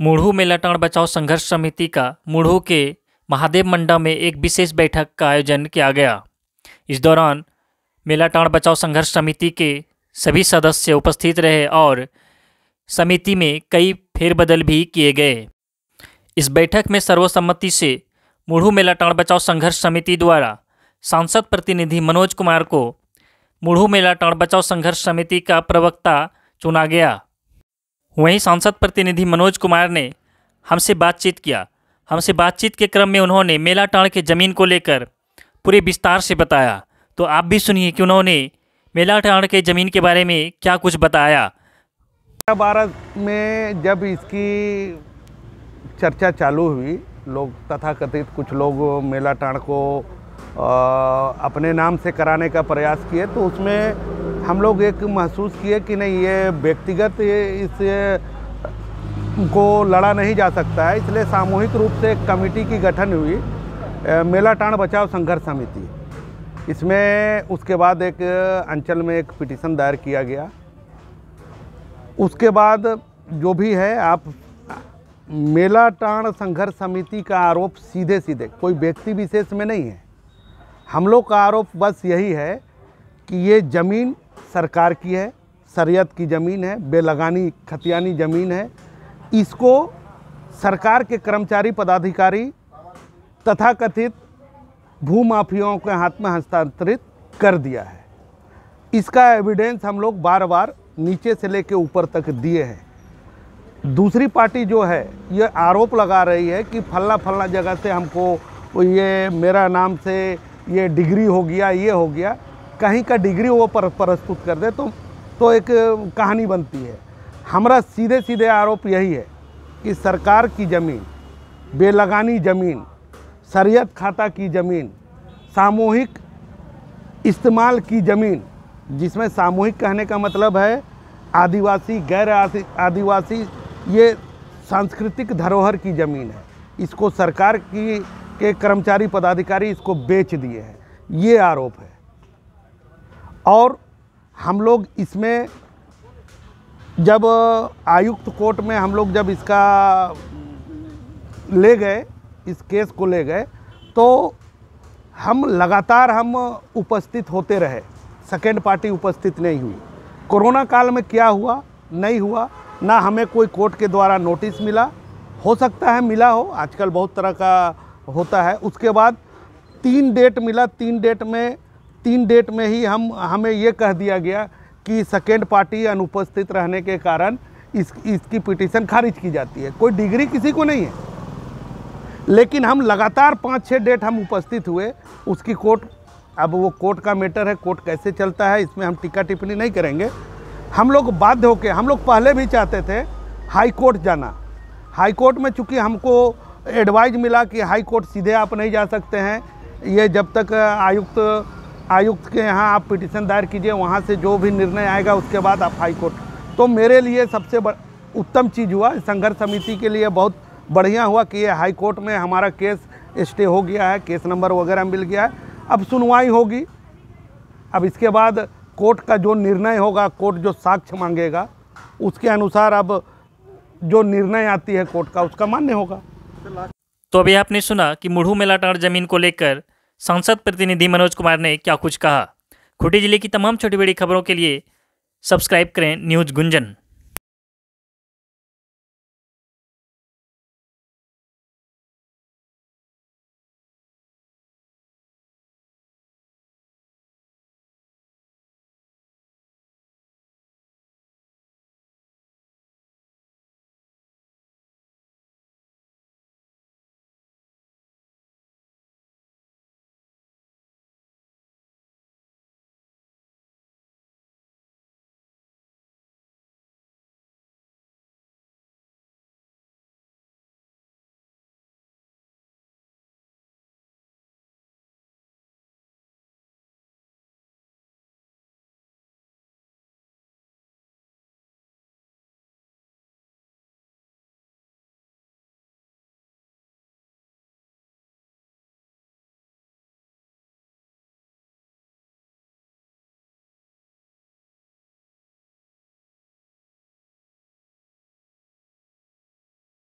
मुढ़ू में लटाण बचाओ संघर्ष समिति का मुढ़ू के महादेव मंडा में एक विशेष बैठक का आयोजन किया गया इस दौरान मेलाटाण बचाओ संघर्ष समिति के सभी सदस्य उपस्थित रहे और समिति में कई फेरबदल भी किए गए इस बैठक में सर्वसम्मति से मुढ़ू मेलाटाण बचाओ संघर्ष समिति द्वारा सांसद प्रतिनिधि मनोज कुमार को मुढ़ू मेलाटाण बचाओ संघर्ष समिति का प्रवक्ता चुना गया वहीं सांसद प्रतिनिधि मनोज कुमार ने हमसे बातचीत किया हमसे बातचीत के क्रम में उन्होंने मेलाटाण के ज़मीन को लेकर पूरे विस्तार से बताया तो आप भी सुनिए कि उन्होंने मेलाटाण के ज़मीन के बारे में क्या कुछ बताया भारत में जब इसकी चर्चा चालू हुई लोग तथाकथित कुछ लोग मेला टाण को आ, अपने नाम से कराने का प्रयास किए तो उसमें हम लोग एक महसूस किए कि नहीं ये व्यक्तिगत इस को लड़ा नहीं जा सकता है इसलिए सामूहिक रूप से एक कमेटी की गठन हुई मेला टाण बचाव संघर्ष समिति इसमें उसके बाद एक अंचल में एक पिटीशन दायर किया गया उसके बाद जो भी है आप मेला टाण संघर्ष समिति का आरोप सीधे सीधे कोई व्यक्ति विशेष में नहीं है हम लोग का आरोप बस यही है कि ये ज़मीन सरकार की है सरयत की ज़मीन है बेलगानी खतियानी ज़मीन है इसको सरकार के कर्मचारी पदाधिकारी तथा कथित भूमाफियाओं के हाथ में हस्तांतरित कर दिया है इसका एविडेंस हम लोग बार बार नीचे से लेके ऊपर तक दिए हैं दूसरी पार्टी जो है ये आरोप लगा रही है कि फल्ला फल्ला जगह से हमको ये मेरा नाम से ये डिग्री हो गया ये हो गया कहीं का डिग्री वो पर प्रस्तुत कर दे तो तो एक कहानी बनती है हमारा सीधे सीधे आरोप यही है कि सरकार की ज़मीन बेलगानी ज़मीन शरीयत खाता की ज़मीन सामूहिक इस्तेमाल की ज़मीन जिसमें सामूहिक कहने का मतलब है आदिवासी गैर आदिवासी ये सांस्कृतिक धरोहर की ज़मीन है इसको सरकार की के कर्मचारी पदाधिकारी इसको बेच दिए हैं ये आरोप है और हम लोग इसमें जब आयुक्त कोर्ट में हम लोग जब इसका ले गए इस केस को ले गए तो हम लगातार हम उपस्थित होते रहे सेकेंड पार्टी उपस्थित नहीं हुई कोरोना काल में क्या हुआ नहीं हुआ ना हमें कोई कोर्ट के द्वारा नोटिस मिला हो सकता है मिला हो आजकल बहुत तरह का होता है उसके बाद तीन डेट मिला तीन डेट में तीन डेट में ही हम हमें ये कह दिया गया कि सेकेंड पार्टी अनुपस्थित रहने के कारण इस इसकी पिटीशन खारिज की जाती है कोई डिग्री किसी को नहीं है लेकिन हम लगातार पाँच छः डेट हम उपस्थित हुए उसकी कोर्ट अब वो कोर्ट का मैटर है कोर्ट कैसे चलता है इसमें हम टिक्का टिप्पणी नहीं करेंगे हम लोग बाध्य होकर हम लोग पहले भी चाहते थे हाई कोर्ट जाना हाई कोर्ट में चूँकि हमको एडवाइज मिला कि हाई कोर्ट सीधे आप नहीं जा सकते हैं ये जब तक आयुक्त आयुक्त के यहाँ आप पिटिशन दायर कीजिए वहाँ से जो भी निर्णय आएगा उसके बाद आप हाईकोर्ट तो मेरे लिए सबसे उत्तम चीज़ हुआ संघर्ष समिति के लिए बहुत बढ़िया हुआ कि ये हाई कोर्ट में हमारा केस स्टे हो गया है केस नंबर वगैरह मिल गया है अब सुनवाई होगी अब इसके बाद कोर्ट का जो निर्णय होगा कोर्ट जो साक्ष्य मांगेगा उसके अनुसार अब जो निर्णय आती है कोर्ट का उसका मान्य होगा तो अभी आपने सुना कि मुढ़ू मेलाटार जमीन को लेकर सांसद प्रतिनिधि मनोज कुमार ने क्या कुछ कहा खूटी जिले की तमाम छोटी बड़ी खबरों के लिए सब्सक्राइब करें न्यूज़ गुंजन